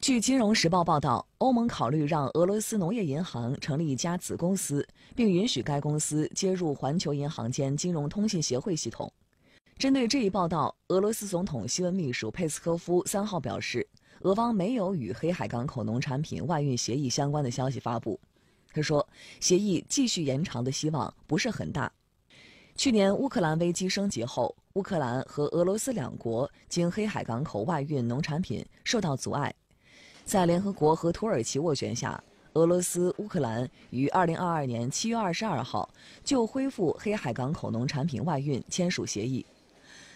据《金融时报》报道，欧盟考虑让俄罗斯农业银行成立一家子公司，并允许该公司接入环球银行间金融通信协会系统。针对这一报道，俄罗斯总统新闻秘书佩斯科夫三号表示，俄方没有与黑海港口农产品外运协议相关的消息发布。他说，协议继续延长的希望不是很大。去年乌克兰危机升级后，乌克兰和俄罗斯两国经黑海港口外运农产品受到阻碍。在联合国和土耳其斡旋下，俄罗斯、乌克兰于2022年7月22号就恢复黑海港口农产品外运签署协议。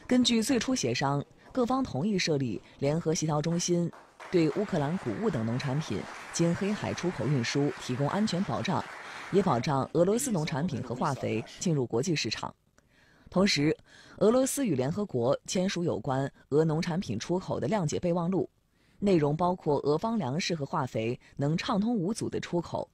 根据最初协商，各方同意设立联合协调中心，对乌克兰谷物等农产品经黑海出口运输提供安全保障，也保障俄罗斯农产品和化肥进入国际市场。同时，俄罗斯与联合国签署有关俄农产品出口的谅解备忘录。内容包括俄方粮食和化肥能畅通无阻的出口，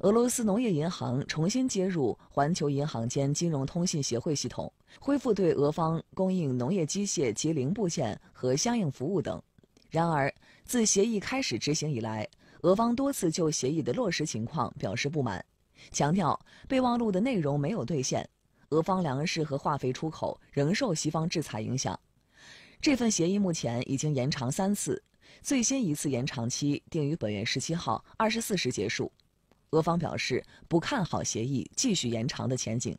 俄罗斯农业银行重新接入环球银行间金融通信协会系统，恢复对俄方供应农业机械及零部件和相应服务等。然而，自协议开始执行以来，俄方多次就协议的落实情况表示不满，强调备忘录的内容没有兑现。俄方粮食和化肥出口仍受西方制裁影响。这份协议目前已经延长三次。最新一次延长期定于本月十七号二十四时结束，俄方表示不看好协议继续延长的前景。